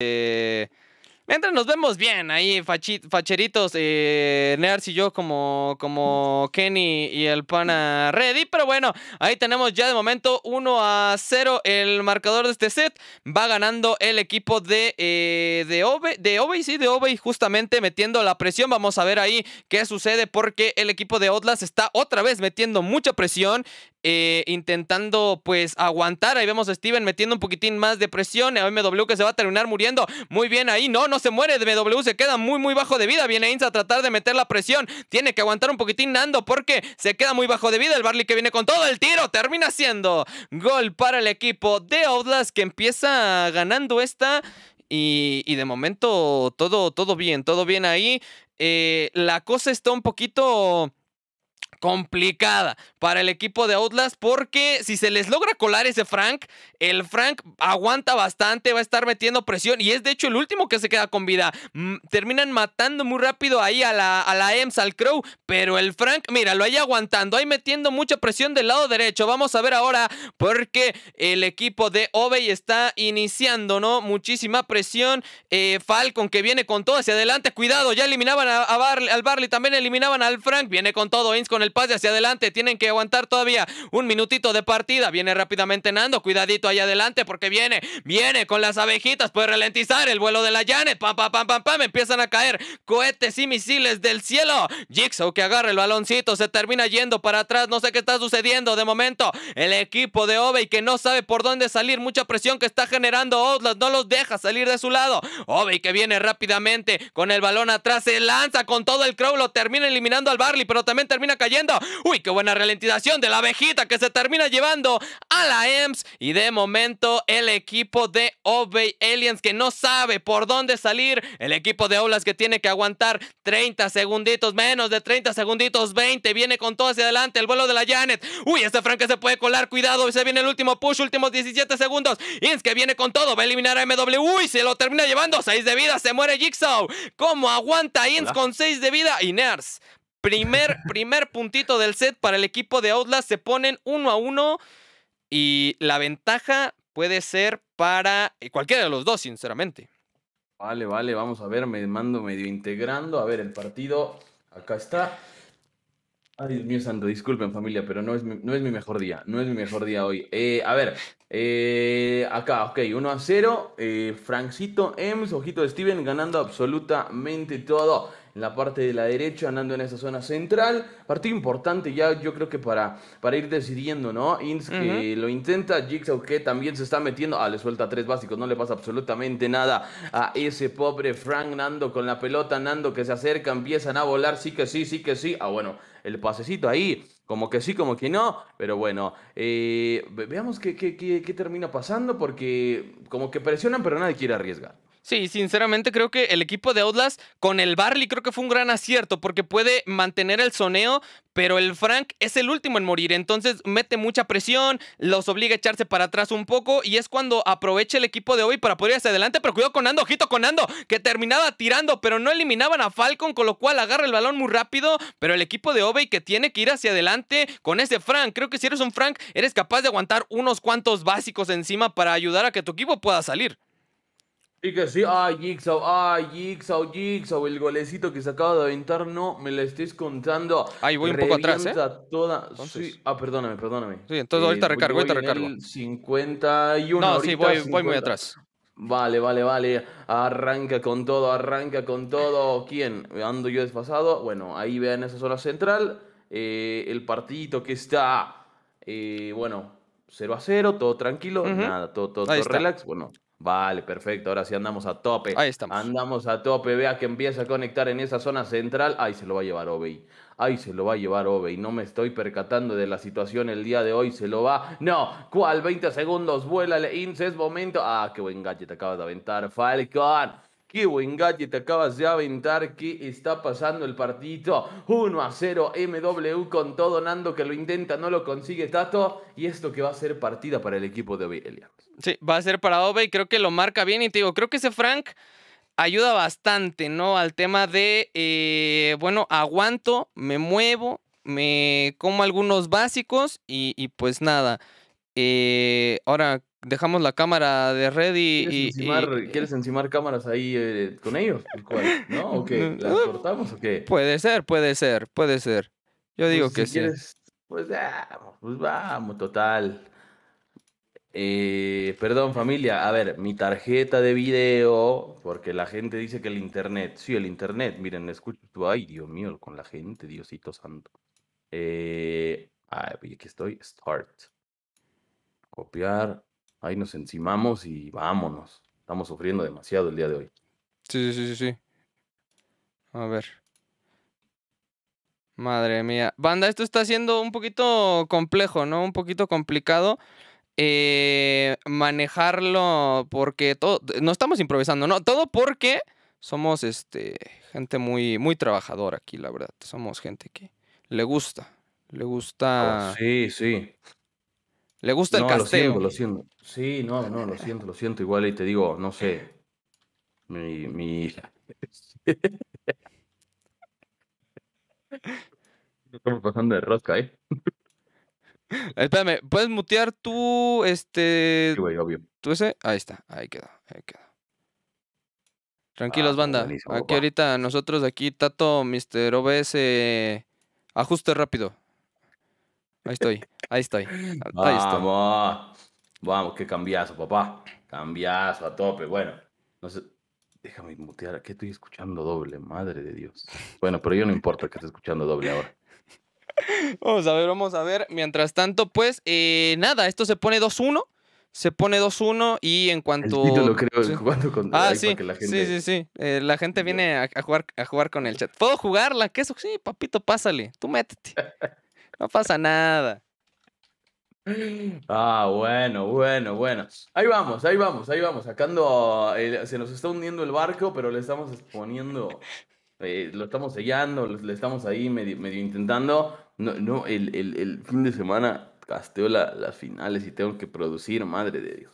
Eh, mientras nos vemos bien ahí, facheritos, eh, y yo como, como Kenny y el pana Reddy. Pero bueno, ahí tenemos ya de momento 1 a 0 el marcador de este set. Va ganando el equipo de, eh, de Obey, de de justamente metiendo la presión. Vamos a ver ahí qué sucede porque el equipo de Otlas está otra vez metiendo mucha presión. Eh, intentando pues aguantar. Ahí vemos a Steven metiendo un poquitín más de presión. A MW que se va a terminar muriendo. Muy bien ahí. No, no se muere. MW se queda muy, muy bajo de vida. Viene Inza a tratar de meter la presión. Tiene que aguantar un poquitín Nando porque se queda muy bajo de vida. El Barley que viene con todo el tiro. Termina siendo gol para el equipo de Outlast que empieza ganando esta. Y, de momento todo, todo bien, todo bien ahí. Eh, la cosa está un poquito complicada para el equipo de Outlast porque si se les logra colar ese Frank, el Frank aguanta bastante, va a estar metiendo presión y es de hecho el último que se queda con vida. Mm, terminan matando muy rápido ahí a la, a la EMS, al Crow, pero el Frank, mira, lo ahí aguantando, ahí metiendo mucha presión del lado derecho. Vamos a ver ahora porque el equipo de Obey está iniciando, ¿no? Muchísima presión. Eh, Falcon que viene con todo hacia adelante, cuidado, ya eliminaban a, al Barley, también eliminaban al Frank, viene con todo, ins con el el pase hacia adelante. Tienen que aguantar todavía un minutito de partida. Viene rápidamente Nando. Cuidadito ahí adelante porque viene, viene con las abejitas. Puede ralentizar el vuelo de la Janet. Pam, pam, pam, pam, pam. Empiezan a caer cohetes y misiles del cielo. Jigsaw que agarra el baloncito. Se termina yendo para atrás. No sé qué está sucediendo de momento. El equipo de Obey que no sabe por dónde salir. Mucha presión que está generando Outlast. No los deja salir de su lado. Obey que viene rápidamente con el balón atrás. Se lanza con todo el crow. Lo termina eliminando al Barley, pero también termina cayendo Uy, qué buena ralentización de la abejita que se termina llevando a la EMS. Y de momento el equipo de Obey Aliens que no sabe por dónde salir. El equipo de Olas que tiene que aguantar 30 segunditos, menos de 30 segunditos, 20. Viene con todo hacia adelante el vuelo de la Janet. Uy, este Frank se puede colar, cuidado. Se viene el último push, últimos 17 segundos. Ins que viene con todo, va a eliminar a MW. ¡Uy! se lo termina llevando. 6 de vida, se muere Jigsaw. ¿Cómo aguanta Ins con 6 de vida? Y Ners Primer, primer puntito del set para el equipo de Outlast. Se ponen uno a uno. Y la ventaja puede ser para eh, cualquiera de los dos, sinceramente. Vale, vale, vamos a ver, me mando medio integrando. A ver, el partido, acá está. Ay, Dios mío santo, disculpen familia, pero no es mi, no es mi mejor día, no es mi mejor día hoy. Eh, a ver, eh, acá, ok, 1 a 0, Francito Ems, ojito de Steven, ganando absolutamente todo en la parte de la derecha, andando en esa zona central. Partido importante ya, yo creo que para, para ir decidiendo, ¿no? Ins que lo intenta, Jigsaw que también se está metiendo. Ah, le suelta tres básicos, no le pasa absolutamente nada a ese pobre Frank Nando con la pelota. Nando que se acerca, empiezan a volar, sí que sí, sí que sí. Ah, bueno, el pasecito ahí. Como que sí, como que no, pero bueno, eh, veamos qué termina pasando porque como que presionan pero nadie quiere arriesgar. Sí, sinceramente creo que el equipo de Outlast con el Barley creo que fue un gran acierto porque puede mantener el soneo, pero el Frank es el último en morir, entonces mete mucha presión, los obliga a echarse para atrás un poco y es cuando aprovecha el equipo de hoy para poder ir hacia adelante, pero cuidado con Ando, ojito con Ando, que terminaba tirando, pero no eliminaban a Falcon, con lo cual agarra el balón muy rápido, pero el equipo de Obey que tiene que ir hacia adelante con ese Frank, creo que si eres un Frank eres capaz de aguantar unos cuantos básicos encima para ayudar a que tu equipo pueda salir. Y que sí, ay, Jigsaw, ay, Jigsaw, Jigsaw, el golecito que se acaba de aventar, no me la estés contando. Ahí voy un poco atrás, ¿eh? Ah, perdóname, perdóname. Sí, entonces ahorita eh, recargo, ahorita recargo. 51. No, sí, voy, voy muy atrás. Vale, vale, vale. Arranca con todo, arranca con todo. ¿Quién? Ando yo desfasado. Bueno, ahí vean esa zona central. Eh, el partidito que está, eh, bueno, 0 a 0, todo tranquilo, nada, todo, todo, todo relax. Bueno, Vale, perfecto. Ahora sí andamos a tope. Ahí estamos. Andamos a tope. Vea que empieza a conectar en esa zona central. Ahí se lo va a llevar Obey. Ahí se lo va a llevar Obey. No me estoy percatando de la situación el día de hoy. Se lo va. No. ¿Cuál? 20 segundos. Vuélale, Ince. Es momento. Ah, qué buen gadget acabas de aventar, Falcon. Qué buen gadget acabas de aventar. ¿Qué está pasando el partido? 1 a 0 MW con todo Nando que lo intenta, no lo consigue Tato. Y esto que va a ser partida para el equipo de Obey Elias. Sí, va a ser para Ove y creo que lo marca bien. Y te digo, creo que ese Frank ayuda bastante, ¿no? Al tema de, eh, bueno, aguanto, me muevo, me como algunos básicos y, pues nada. Eh, ahora dejamos la cámara de red y... ¿Quieres, eh, encimar, cámaras ahí con ellos? ¿No? ¿O qué? ¿Las cortamos o qué? Puede ser, puede ser, puede ser. Yo digo pues, que si sí. pues, vamos ah, pues vamos, total. Eh, perdón familia, a ver, mi tarjeta de video, porque la gente dice que el internet, sí, el internet, miren, escucho, ay, Dios mío, con la gente, Diosito Santo. Eh, ay, aquí estoy, start. Copiar, ahí nos encimamos y vámonos. Estamos sufriendo demasiado el día de hoy. Sí, sí, sí, sí. A ver. Madre mía. Banda, esto está siendo un poquito complejo, ¿no? Un poquito complicado eh, manejarlo porque todo, no estamos improvisando, ¿no? Todo porque somos este, gente muy, muy trabajadora aquí, la verdad. Somos gente que le gusta, le oh, gusta... sí, sí. Le gusta el casteo. Lo siento, lo siento. Sí, no, no, lo siento, lo siento. Igual y te digo, no sé. Mi. mi... Estamos pasando de rosca, ¿eh? Espérame, ¿puedes mutear tú este. ¿Tú ese? Ahí está, ahí quedó, ahí quedó. Tranquilos, ah, banda. Aquí ahorita nosotros aquí, Tato, Mr. OBS, ajuste rápido. Ahí estoy, ahí estoy. Ahí Vamos. Estoy. Vamos, qué cambiazo, papá. Cambiazo a tope. Bueno, no sé. Déjame mutear, aquí estoy escuchando doble, madre de Dios. Bueno, pero yo no importa que esté escuchando doble ahora. Vamos a ver, vamos a ver. Mientras tanto, pues eh, nada, esto se pone 2-1. Se pone 2-1 y en cuanto. El lo creo, jugando con. Ah, sí. La gente... sí. sí, sí, eh, la gente viene a, jugar, a jugar con el chat. ¿Puedo jugarla? ¿Qué eso? Sí, papito, pásale. Tú métete. No pasa nada. Ah, bueno, bueno, bueno. Ahí vamos, ahí vamos, ahí vamos. Sacando. Eh, se nos está hundiendo el barco, pero le estamos poniendo eh, lo estamos sellando, le estamos ahí medio, intentando. No, no el, fin de semana casteo las finales y tengo que producir, madre de Dios.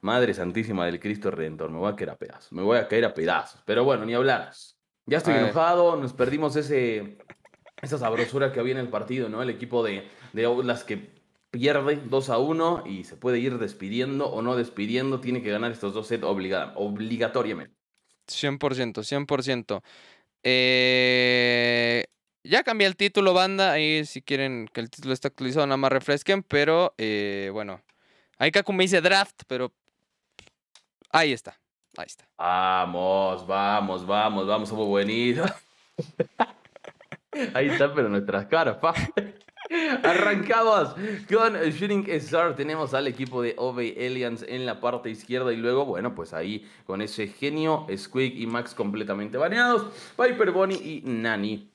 Madre Santísima del Cristo Redentor, me voy a caer a pedazos, me voy a caer a pedazos. Pero bueno, ni hablar. Ya estoy enojado, nos perdimos ese, esa sabrosura que había en el partido, ¿no? El equipo de, de que pierde 2 a 1 y se puede ir despidiendo o no despidiendo, tiene que ganar estos dos sets obligatoriamente. 100%, 100%. Eh, ya cambié el título, banda. Ahí si quieren que el título esté actualizado, nada más refresquen. Pero eh, bueno. Ahí Kaku me dice draft, pero. Ahí está. Ahí está. Vamos, vamos, vamos, vamos. Somos buenísimos. Ahí está, pero nuestras caras, pa. Arrancamos con Shooting Star. Tenemos al equipo de Obey Aliens en la parte izquierda. Y luego, bueno, pues ahí con ese genio, Squig y Max completamente baneados. Piper, Bonnie y Nani.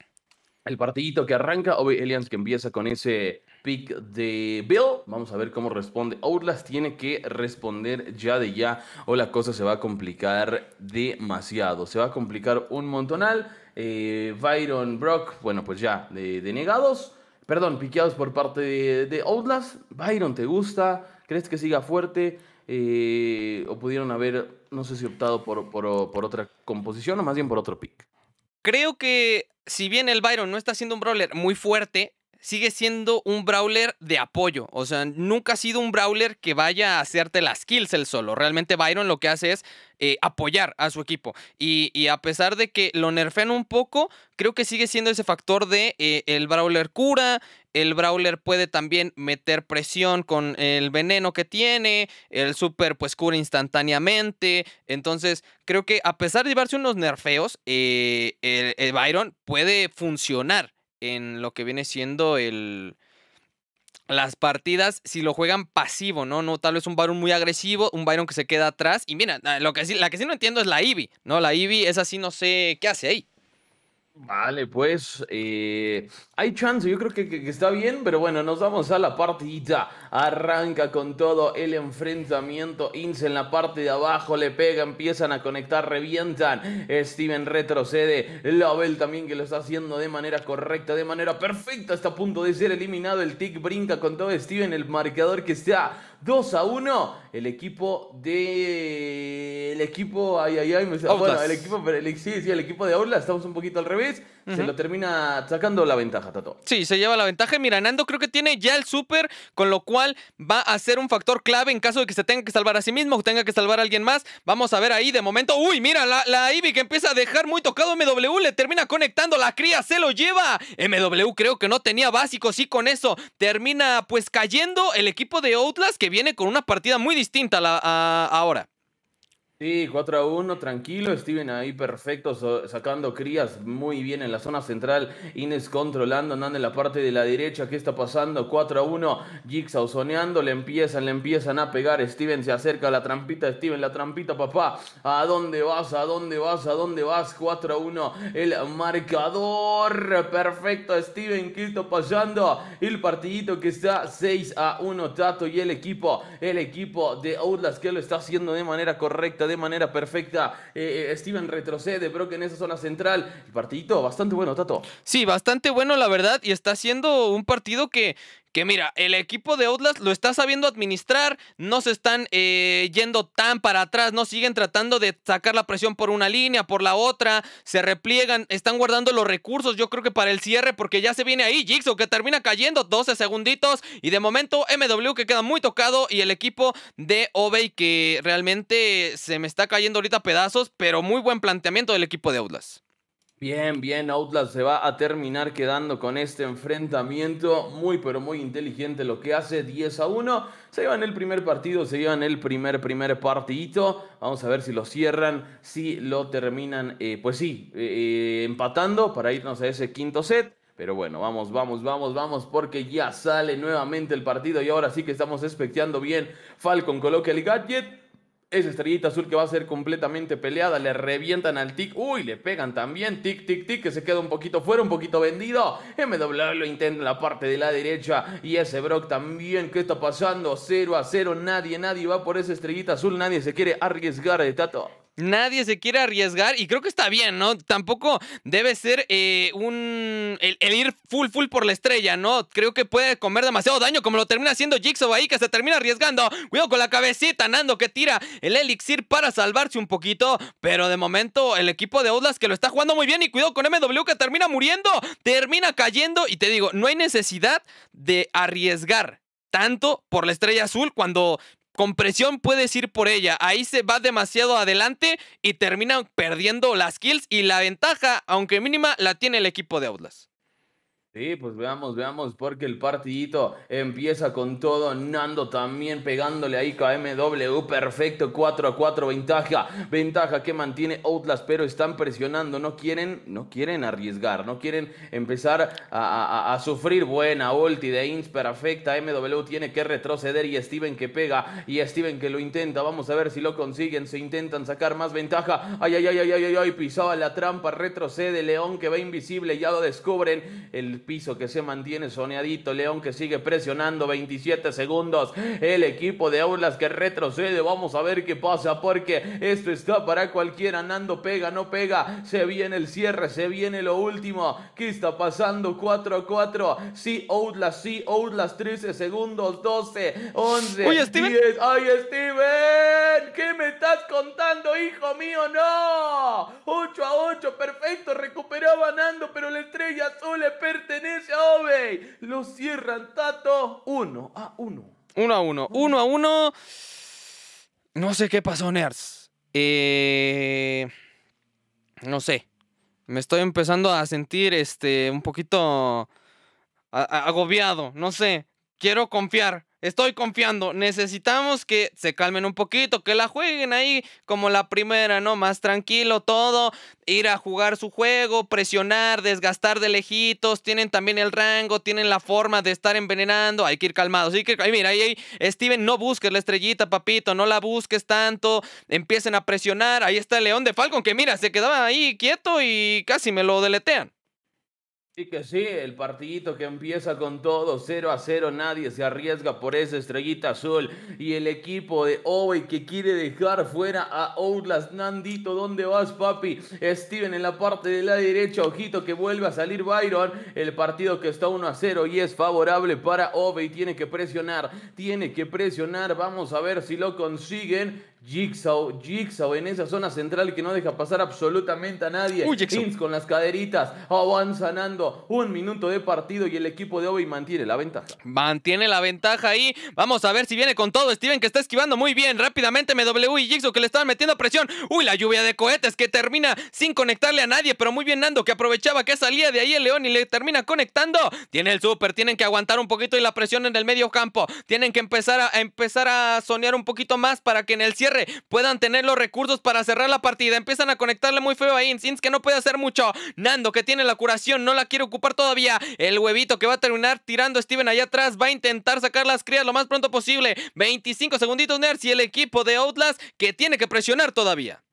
El partidito que arranca, Obey Aliens que empieza con ese pick de Bill. Vamos a ver cómo responde. Outlast tiene que responder ya de ya o la cosa se va a complicar demasiado. Se va a complicar un montonal. Eh, Byron Brock, bueno, pues ya, de, denegados. Perdón, piqueados por parte de, de, Outlast. Byron, ¿te gusta? ¿Crees que siga fuerte? Eh, ¿O pudieron haber, no sé si optado por, por, por otra composición o más bien por otro pick? Creo que si bien el Byron no está siendo un brawler muy fuerte, sigue siendo un brawler de apoyo. O sea, nunca ha sido un brawler que vaya a hacerte las kills él solo. Realmente Byron lo que hace es eh, apoyar a su equipo. Y, a pesar de que lo nerfean un poco, creo que sigue siendo ese factor de eh, el brawler cura, el Brawler puede también meter presión con el veneno que tiene. El Super pues cura instantáneamente. Entonces creo que a pesar de llevarse unos nerfeos, eh, el Byron puede funcionar en lo que viene siendo el, las partidas si lo juegan pasivo, ¿no? No, tal vez un Byron muy agresivo, un Byron que se queda atrás. Y mira, lo que la que sí no entiendo es la Ivy, ¿no? La Ivy es así, no sé qué hace ahí. Vale, pues eh, hay chance, yo creo que, está bien, pero bueno, nos vamos a la partida. Arranca con todo el enfrentamiento. Ince en la parte de abajo, le pega, empiezan a conectar, revientan. Steven retrocede. Label también que lo está haciendo de manera correcta, de manera perfecta. Está a punto de ser eliminado. El tick brinca con todo Steven, el marcador que está 2 a 1 el equipo de. El equipo. Ay, ay, ay, Bueno, el equipo, el... equipo de outlas estamos un poquito al revés. Se lo termina sacando la ventaja, Tato. Sí, se lleva la ventaja. Mira, Nando creo que tiene ya el super, con lo cual va a ser un factor clave en caso de que se tenga que salvar a sí mismo o tenga que salvar a alguien más. Vamos a ver ahí de momento. Uy, mira, la, la Ivy que empieza a dejar muy tocado MW, le termina conectando. La cría se lo lleva. MW creo que no tenía básicos y con eso termina pues cayendo el equipo de Outlast que viene con una partida muy distinta la, ahora. Sí, 4 a 1, tranquilo. Steven ahí perfecto, sacando crías muy bien en la zona central. Inés controlando, andando en la parte de la derecha. ¿Qué está pasando? 4 a 1, Jigsaw soneando. Le empiezan, le empiezan a pegar. Steven se acerca a la trampita. Steven, la trampita, papá. ¿A dónde vas? ¿A dónde vas? ¿A dónde vas? 4 a 1, el marcador. Perfecto, Steven. ¿Qué está pasando? El partidito que está 6 a 1, Tato y el equipo. El equipo de Outlast que lo está haciendo de manera correcta de manera perfecta. Eh, eh, Steven retrocede, que en esa zona central. El partidito bastante bueno, Tato. Sí, bastante bueno, la verdad. Y está siendo un partido que, que mira, el equipo de Outlast lo está sabiendo administrar, no se están eh, yendo tan para atrás, no siguen tratando de sacar la presión por una línea, por la otra, se repliegan, están guardando los recursos, yo creo que para el cierre, porque ya se viene ahí Jigsaw que termina cayendo 12 segunditos y de momento MW que queda muy tocado y el equipo de Obey que realmente se me está cayendo ahorita a pedazos, pero muy buen planteamiento del equipo de Outlast. Bien, bien, Outlast se va a terminar quedando con este enfrentamiento. Muy, pero muy inteligente lo que hace. 10 a 1. Se llevan el primer partido, se llevan el primer, primer partidito. Vamos a ver si lo cierran, si lo terminan, eh, pues sí, eh, eh, empatando para irnos a ese quinto set. Pero bueno, vamos, vamos, vamos, vamos, porque ya sale nuevamente el partido y ahora sí que estamos expectando bien. Falcon coloca el gadget esa estrellita azul que va a ser completamente peleada. Le revientan al Tic. Uy, le pegan también. Tic, tic, tic. Que se queda un poquito fuera, un poquito vendido. MW lo intenta en la parte de la derecha. Y ese Brock también. ¿Qué está pasando? 0 a 0. Nadie, nadie va por esa estrellita azul. Nadie se quiere arriesgar de eh, Tato. Nadie se quiere arriesgar y creo que está bien, ¿no? Tampoco debe ser eh, un el, ir full full por la estrella, ¿no? Creo que puede comer demasiado daño como lo termina haciendo Jigsaw ahí que se termina arriesgando. Cuidado con la cabecita, Nando que tira el elixir para salvarse un poquito, pero de momento el equipo de Outlast que lo está jugando muy bien y cuidado con MW que termina muriendo, termina cayendo y te digo, no hay necesidad de arriesgar tanto por la estrella azul cuando con presión puedes ir por ella. Ahí se va demasiado adelante y terminan perdiendo las kills y la ventaja, aunque mínima, la tiene el equipo de Outlast. Sí, pues veamos, veamos, porque el partidito empieza con todo. Nando también pegándole ahí MW, Perfecto, 4 a 4, ventaja. Ventaja que mantiene Outlast, pero están presionando. No quieren, no quieren arriesgar, no quieren empezar a, sufrir. Buena ulti de Inns, perfecta. MW tiene que retroceder y Steven que pega y Steven que lo intenta. Vamos a ver si lo consiguen. Se intentan sacar más ventaja. Ay, ay, ay, ay, ay, ay, ay. Pisaba la trampa, retrocede. León que va invisible, ya lo descubren. El piso que se mantiene soneadito. León que sigue presionando 27 segundos. El equipo de Aulas que retrocede. Vamos a ver qué pasa porque esto está para cualquiera. Nando pega, no pega. Se viene el cierre, se viene lo último. ¿Qué está pasando? 4 a 4. Sí, Outlast, sí, Outlast. 13 segundos, 12, 11. 10. ¡Ay, Steven! ¿Qué me estás contando, hijo mío? ¡No! 8 a 8, perfecto. Recuperaba Nando, pero la estrella azul le pertenece a Obey. Lo cierran, Tato. 1 a 1. 1 a 1. 1 a 1. No sé qué pasó, Nerds. Eh, no sé. Me estoy empezando a sentir este un poquito agobiado. No sé. Quiero confiar. Estoy confiando. Necesitamos que se calmen un poquito, que la jueguen ahí como la primera, ¿no? Más tranquilo todo. Ir a jugar su juego, presionar, desgastar de lejitos. Tienen también el rango, tienen la forma de estar envenenando. Hay que ir calmados. Sí, que mira, ahí, ahí, Steven, no busques la estrellita, papito. No la busques tanto. Empiecen a presionar. Ahí está el León de Falcon, que mira, se quedaba ahí quieto y casi me lo deletean. Sí que sí, el partidito que empieza con todo 0 a 0, nadie se arriesga por esa estrellita azul y el equipo de Ovey que quiere dejar fuera a Outlast Nandito, ¿dónde vas papi? Steven en la parte de la derecha, ojito que vuelve a salir Byron, el partido que está 1 a 0 y es favorable para y tiene que presionar, tiene que presionar, vamos a ver si lo consiguen Jigsaw, Jigsaw en esa zona central que no deja pasar absolutamente a nadie. Uy, con las caderitas, avanzando Un minuto de partido y el equipo de Obi mantiene la ventaja. Mantiene la ventaja ahí. Vamos a ver si viene con todo. Steven que está esquivando muy bien. Rápidamente MW y Jigsaw que le estaban metiendo presión. Uy, la lluvia de cohetes que termina sin conectarle a nadie. Pero muy bien Nando que aprovechaba que salía de ahí el León y le termina conectando. Tiene el super, tienen que aguantar un poquito y la presión en el medio campo. Tienen que empezar a, empezar a soñar un poquito más para que en el cierre puedan tener los recursos para cerrar la partida. Empiezan a conectarle muy feo a Insins que no puede hacer mucho. Nando que tiene la curación, no la quiere ocupar todavía. El huevito que va a terminar tirando a Steven allá atrás. Va a intentar sacar las crías lo más pronto posible. 25 segunditos, Nerds. Y el equipo de Outlast que tiene que presionar todavía.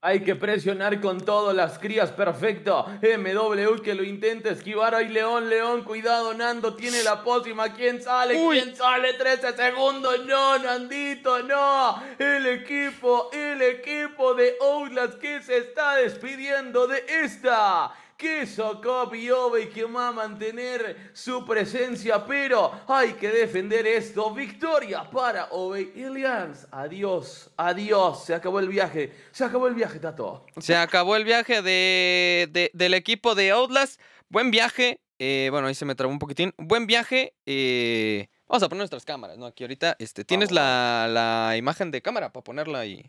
Hay que presionar con todo, las crías, perfecto. MW que lo intenta esquivar. Ahí León, León, cuidado, Nando tiene la pócima. ¿Quién sale? ¿Quién sale? 13 segundos. No, Nandito, no. El equipo, el equipo de Outlast que se está despidiendo de esta que Socop y que va a mantener su presencia, pero hay que defender esto. Victoria para Obey Ilians. Adiós, adiós. Se acabó el viaje. Se acabó el viaje, Tato. Se acabó el viaje de, del equipo de Outlast. Buen viaje. Eh, bueno, ahí se me trabó un poquitín. Buen viaje. Eh, vamos a poner nuestras cámaras, ¿no? Aquí ahorita. Este, ¿Tienes la, imagen de cámara para ponerla ahí?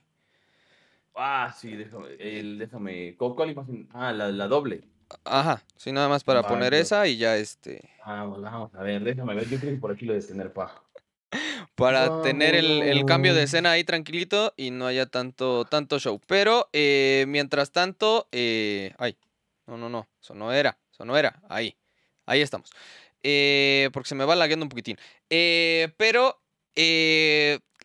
Ah, sí, déjame. El, déjame. ¿Cuál imagen? Ah, la, la doble. Ajá, sí, nada más para poner esa y ya este. Ah, vamos, a ver, déjame ver, yo creo que por aquí lo de tener Para ah, tener el, cambio de escena ahí tranquilito y no haya tanto, tanto show. Pero eh, mientras tanto, eh, ay, no, no, no, eso no era, eso no era, ahí, ahí estamos. Eh, porque se me va lagueando un poquitín. pero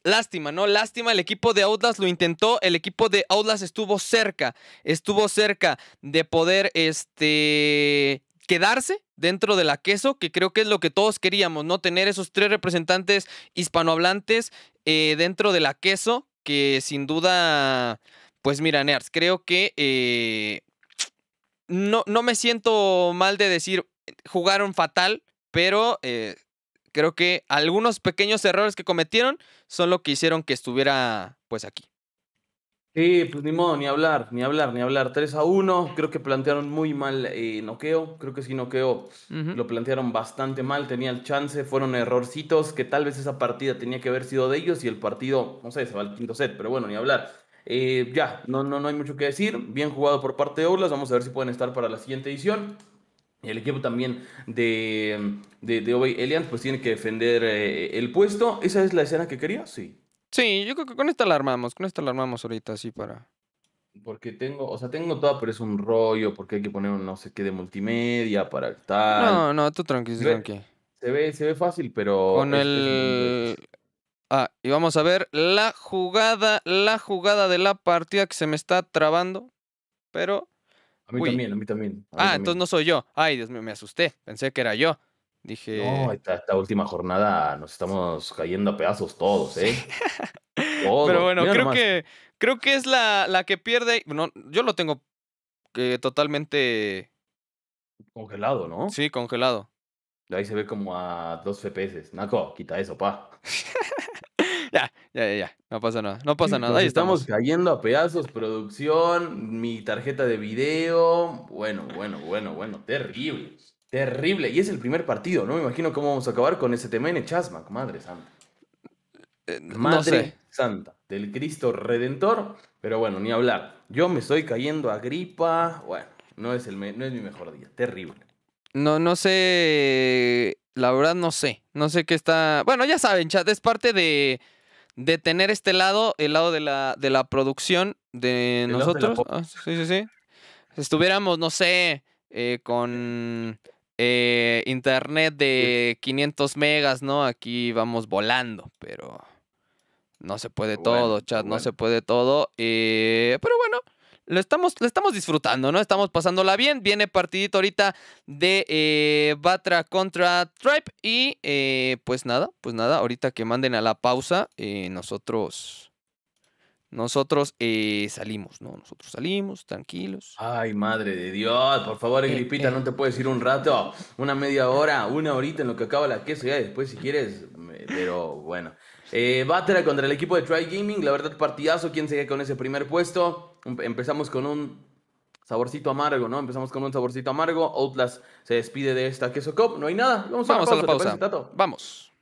Lástima, ¿no? Lástima, el equipo de Outlast lo intentó, el equipo de Outlast estuvo cerca, estuvo cerca de poder, este, quedarse dentro de la queso, que creo que es lo que todos queríamos, ¿no? Tener esos tres representantes hispanohablantes eh, dentro de la queso, que sin duda, pues mira, Nerds, creo que eh, no, no me siento mal de decir, jugaron fatal, pero eh, creo que algunos pequeños errores que cometieron son lo que hicieron que estuviera pues aquí. Sí, pues ni modo, ni hablar, ni hablar, ni hablar. 3 a 1, creo que plantearon muy mal eh, noqueo, creo que sí noqueo, lo plantearon bastante mal, tenía el chance, fueron errorcitos que tal vez esa partida tenía que haber sido de ellos y el partido, no sé, se va al quinto set, pero bueno, ni hablar. Eh, ya, no, no, no hay mucho que decir, bien jugado por parte de Oulas, vamos a ver si pueden estar para la siguiente edición. El equipo también de, de, Obey Elian pues tiene que defender eh, el puesto. ¿Esa es la escena que quería? Sí. Sí, yo creo que con esta la armamos, con esta la armamos ahorita, así para... Porque tengo, o sea, tengo toda, pero es un rollo, porque hay que poner no sé qué de multimedia para tal. No, no, tú tranqui, se se ve, fácil, pero... Con el... Ah, y vamos a ver la jugada, la jugada de la partida que se me está trabando, pero a mí también, a mí ah, también. ah, entonces no soy yo. Ay, Dios mío, me asusté. Pensé que era yo. Dije. No, esta, última jornada nos estamos cayendo a pedazos todos, ¿eh? Pero bueno, creo que, creo que es la, la que pierde. No, yo lo tengo eh, totalmente. Congelado, ¿no? Sí, congelado. Ahí se ve como a dos FPS. Naco, quita eso, pa. ya, ya, ya, ya, no pasa nada, no pasa nada. Ahí estamos. cayendo a pedazos, producción, mi tarjeta de video, bueno, bueno, bueno, bueno, terrible, terrible. Y es el primer partido, ¿no? Me imagino cómo vamos a acabar con ese tema madre santa. Eh, madre santa, del Cristo Redentor, pero bueno, ni hablar. Yo me estoy cayendo a gripa, bueno, no es, el no es mi mejor día, terrible. No, no sé la verdad no sé. No sé qué está. Bueno, ya saben, chat, es parte de de tener este lado, el lado de la, de la producción de nosotros. Ah, sí, sí, sí. Estuviéramos, no sé, eh, con eh, internet de 500 megas, ¿no? Aquí vamos volando, pero no se puede todo, chat, no se puede todo. Eh, pero bueno, lo estamos, lo estamos disfrutando, ¿no? Estamos pasándola bien. Viene partidito ahorita de eh, Batra contra Tripe. Y eh, pues nada, pues nada, ahorita que manden a la pausa, eh, nosotros. Nosotros salimos, ¿no? Nosotros salimos, tranquilos. Ay, madre de Dios, por favor, Gripita, no te puedes ir un rato, una media hora, una horita en lo que acaba la queso, ya después si quieres, pero bueno. Batra contra el equipo de Try Gaming, la verdad, partidazo, ¿quién se queda con ese primer puesto? empezamos con un saborcito amargo, ¿no? Empezamos con un saborcito amargo. Outlast se despide de esta Queso cop. No hay nada. Vamos, a la pausa. A la pausa. Vamos.